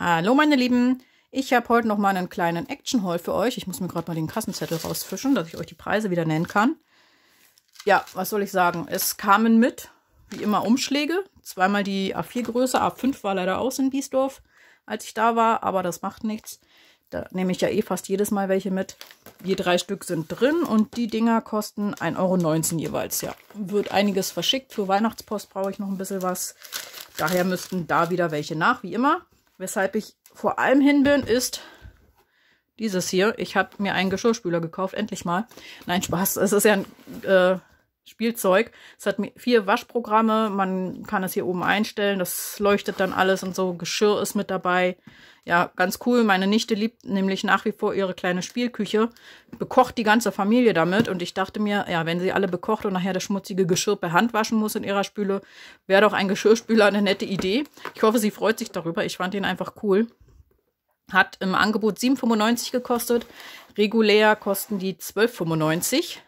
Hallo meine Lieben, ich habe heute noch mal einen kleinen Action-Haul für euch. Ich muss mir gerade mal den Kassenzettel rausfischen, dass ich euch die Preise wieder nennen kann. Ja, was soll ich sagen? Es kamen mit, wie immer, Umschläge. Zweimal die A4-Größe, A5 war leider aus in Biesdorf, als ich da war, aber das macht nichts. Da nehme ich ja eh fast jedes Mal welche mit. Je drei Stück sind drin und die Dinger kosten 1,19 Euro jeweils. Ja, wird einiges verschickt. Für Weihnachtspost brauche ich noch ein bisschen was. Daher müssten da wieder welche nach, wie immer. Weshalb ich vor allem hin bin, ist dieses hier. Ich habe mir einen Geschirrspüler gekauft, endlich mal. Nein, Spaß. Es ist ja ein äh, Spielzeug. Es hat vier Waschprogramme. Man kann es hier oben einstellen. Das leuchtet dann alles und so. Geschirr ist mit dabei. Ja, ganz cool. Meine Nichte liebt nämlich nach wie vor ihre kleine Spielküche. Bekocht die ganze Familie damit. Und ich dachte mir, ja, wenn sie alle bekocht und nachher das schmutzige Geschirr per Hand waschen muss in ihrer Spüle, wäre doch ein Geschirrspüler eine nette Idee. Ich hoffe, sie freut sich darüber. Ich fand ihn einfach cool. Hat im Angebot 7,95 gekostet. Regulär kosten die 12,95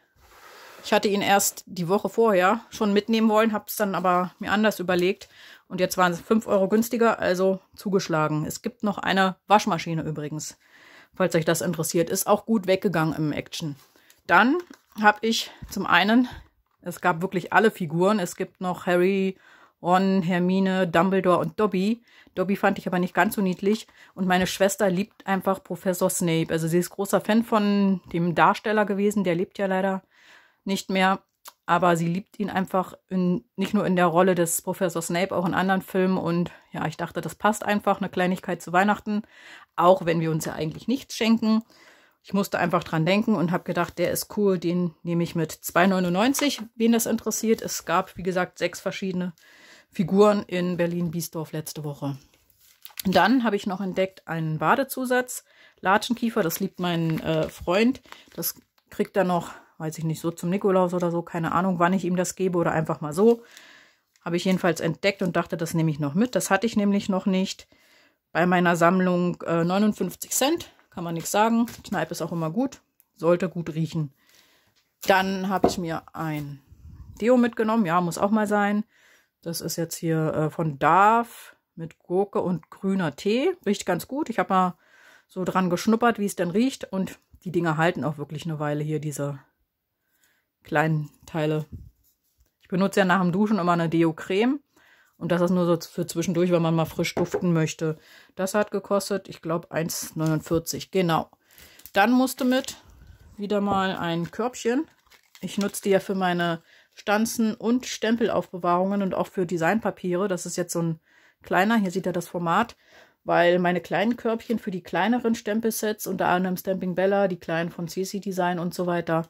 ich hatte ihn erst die Woche vorher schon mitnehmen wollen, habe es dann aber mir anders überlegt. Und jetzt waren es 5 Euro günstiger, also zugeschlagen. Es gibt noch eine Waschmaschine übrigens, falls euch das interessiert. Ist auch gut weggegangen im Action. Dann habe ich zum einen, es gab wirklich alle Figuren. Es gibt noch Harry, Ron, Hermine, Dumbledore und Dobby. Dobby fand ich aber nicht ganz so niedlich. Und meine Schwester liebt einfach Professor Snape. Also sie ist großer Fan von dem Darsteller gewesen. Der lebt ja leider nicht mehr. Aber sie liebt ihn einfach in, nicht nur in der Rolle des Professor Snape, auch in anderen Filmen. Und ja, ich dachte, das passt einfach, eine Kleinigkeit zu Weihnachten, auch wenn wir uns ja eigentlich nichts schenken. Ich musste einfach dran denken und habe gedacht, der ist cool, den nehme ich mit 2,99, wen das interessiert. Es gab, wie gesagt, sechs verschiedene Figuren in Berlin-Biesdorf letzte Woche. Dann habe ich noch entdeckt einen Badezusatz, Latschenkiefer, das liebt mein äh, Freund. Das kriegt er noch weiß ich nicht, so zum Nikolaus oder so, keine Ahnung, wann ich ihm das gebe oder einfach mal so. Habe ich jedenfalls entdeckt und dachte, das nehme ich noch mit. Das hatte ich nämlich noch nicht. Bei meiner Sammlung äh, 59 Cent, kann man nichts sagen. Kneipe ist auch immer gut, sollte gut riechen. Dann habe ich mir ein Deo mitgenommen, ja, muss auch mal sein. Das ist jetzt hier äh, von Darf mit Gurke und grüner Tee. Riecht ganz gut. Ich habe mal so dran geschnuppert, wie es denn riecht. Und die Dinger halten auch wirklich eine Weile hier, diese kleinen Teile. Ich benutze ja nach dem Duschen immer eine Deo-Creme. Und das ist nur so für zwischendurch, wenn man mal frisch duften möchte. Das hat gekostet, ich glaube, 1,49. Genau. Dann musste mit wieder mal ein Körbchen. Ich nutze die ja für meine Stanzen und Stempelaufbewahrungen und auch für Designpapiere. Das ist jetzt so ein kleiner, hier sieht er das Format, weil meine kleinen Körbchen für die kleineren Stempelsets, unter anderem Stamping Bella, die kleinen von CC Design und so weiter,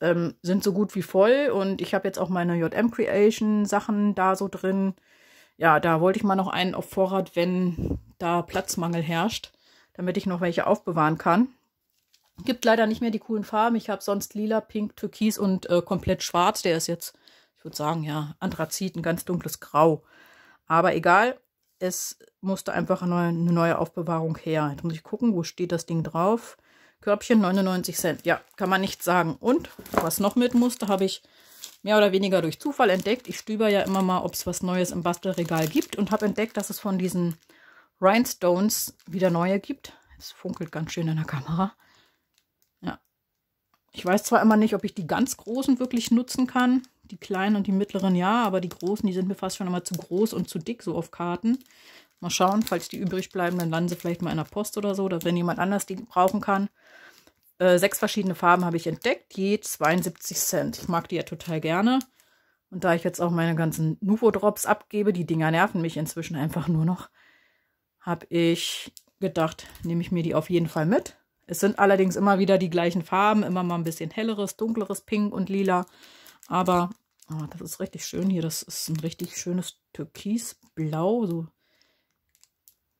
ähm, sind so gut wie voll und ich habe jetzt auch meine JM Creation Sachen da so drin. Ja, da wollte ich mal noch einen auf Vorrat, wenn da Platzmangel herrscht, damit ich noch welche aufbewahren kann. Gibt leider nicht mehr die coolen Farben. Ich habe sonst lila, pink, türkis und äh, komplett schwarz. Der ist jetzt, ich würde sagen, ja, Anthrazit, ein ganz dunkles Grau. Aber egal, es musste einfach eine neue, eine neue Aufbewahrung her. Jetzt muss ich gucken, wo steht das Ding drauf. Körbchen 99 Cent. Ja, kann man nichts sagen. Und was noch mit musste, habe ich mehr oder weniger durch Zufall entdeckt. Ich stöber ja immer mal, ob es was Neues im Bastelregal gibt und habe entdeckt, dass es von diesen Rhinestones wieder neue gibt. Es funkelt ganz schön in der Kamera. Ja. Ich weiß zwar immer nicht, ob ich die ganz großen wirklich nutzen kann. Die kleinen und die mittleren ja, aber die großen, die sind mir fast schon immer zu groß und zu dick so auf Karten. Mal schauen, falls die übrig bleiben, dann landen sie vielleicht mal in der Post oder so, dass wenn jemand anders die brauchen kann. Äh, sechs verschiedene Farben habe ich entdeckt, je 72 Cent. Ich mag die ja total gerne. Und da ich jetzt auch meine ganzen Nuvo-Drops abgebe, die Dinger nerven mich inzwischen einfach nur noch, habe ich gedacht, nehme ich mir die auf jeden Fall mit. Es sind allerdings immer wieder die gleichen Farben, immer mal ein bisschen helleres, dunkleres Pink und Lila. Aber oh, das ist richtig schön hier. Das ist ein richtig schönes Türkisblau, so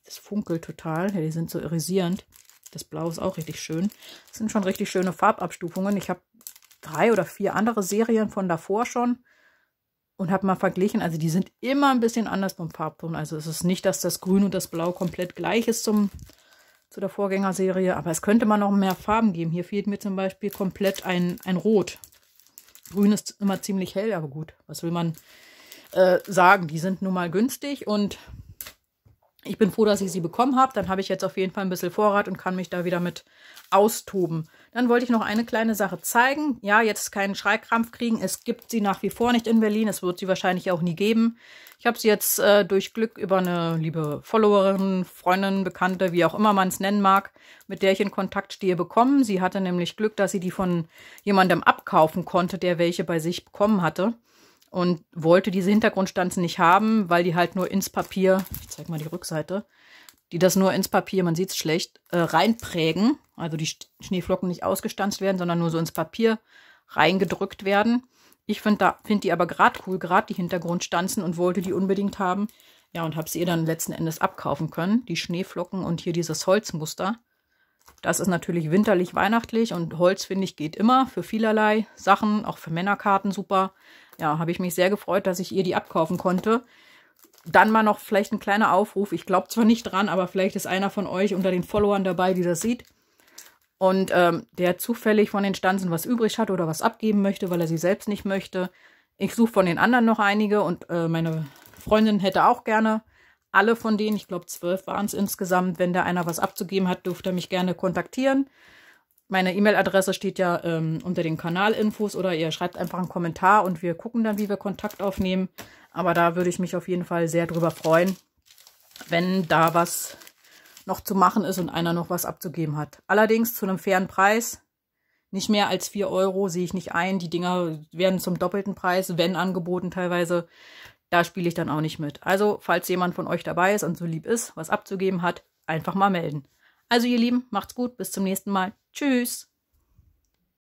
das funkelt total. Ja, die sind so irisierend. Das Blau ist auch richtig schön. Das sind schon richtig schöne Farbabstufungen. Ich habe drei oder vier andere Serien von davor schon und habe mal verglichen. Also die sind immer ein bisschen anders vom Farbton. Also es ist nicht, dass das Grün und das Blau komplett gleich ist zum, zu der Vorgängerserie. Aber es könnte man noch mehr Farben geben. Hier fehlt mir zum Beispiel komplett ein, ein Rot. Grün ist immer ziemlich hell, aber gut. Was will man äh, sagen? Die sind nun mal günstig und ich bin froh, dass ich sie bekommen habe. Dann habe ich jetzt auf jeden Fall ein bisschen Vorrat und kann mich da wieder mit austoben. Dann wollte ich noch eine kleine Sache zeigen. Ja, jetzt keinen Schreikrampf kriegen. Es gibt sie nach wie vor nicht in Berlin. Es wird sie wahrscheinlich auch nie geben. Ich habe sie jetzt äh, durch Glück über eine liebe Followerin, Freundin, Bekannte, wie auch immer man es nennen mag, mit der ich in Kontakt stehe, bekommen. Sie hatte nämlich Glück, dass sie die von jemandem abkaufen konnte, der welche bei sich bekommen hatte und wollte diese Hintergrundstanzen nicht haben, weil die halt nur ins Papier, ich zeig mal die Rückseite, die das nur ins Papier, man sieht es schlecht, äh, reinprägen. Also die Schneeflocken nicht ausgestanzt werden, sondern nur so ins Papier reingedrückt werden. Ich finde find die aber gerade cool, gerade die Hintergrundstanzen und wollte die unbedingt haben. Ja, und habe sie ihr dann letzten Endes abkaufen können. Die Schneeflocken und hier dieses Holzmuster. Das ist natürlich winterlich, weihnachtlich und Holz, finde ich, geht immer für vielerlei Sachen, auch für Männerkarten super. Ja, habe ich mich sehr gefreut, dass ich ihr die abkaufen konnte. Dann mal noch vielleicht ein kleiner Aufruf. Ich glaube zwar nicht dran, aber vielleicht ist einer von euch unter den Followern dabei, die das sieht. Und ähm, der zufällig von den Stanzen was übrig hat oder was abgeben möchte, weil er sie selbst nicht möchte. Ich suche von den anderen noch einige und äh, meine Freundin hätte auch gerne alle von denen, ich glaube zwölf waren es insgesamt, wenn da einer was abzugeben hat, dürfte er mich gerne kontaktieren. Meine E-Mail-Adresse steht ja ähm, unter den Kanalinfos oder ihr schreibt einfach einen Kommentar und wir gucken dann, wie wir Kontakt aufnehmen. Aber da würde ich mich auf jeden Fall sehr drüber freuen, wenn da was noch zu machen ist und einer noch was abzugeben hat. Allerdings zu einem fairen Preis. Nicht mehr als 4 Euro sehe ich nicht ein. Die Dinger werden zum doppelten Preis, wenn angeboten teilweise da spiele ich dann auch nicht mit. Also, falls jemand von euch dabei ist und so lieb ist, was abzugeben hat, einfach mal melden. Also, ihr Lieben, macht's gut, bis zum nächsten Mal. Tschüss!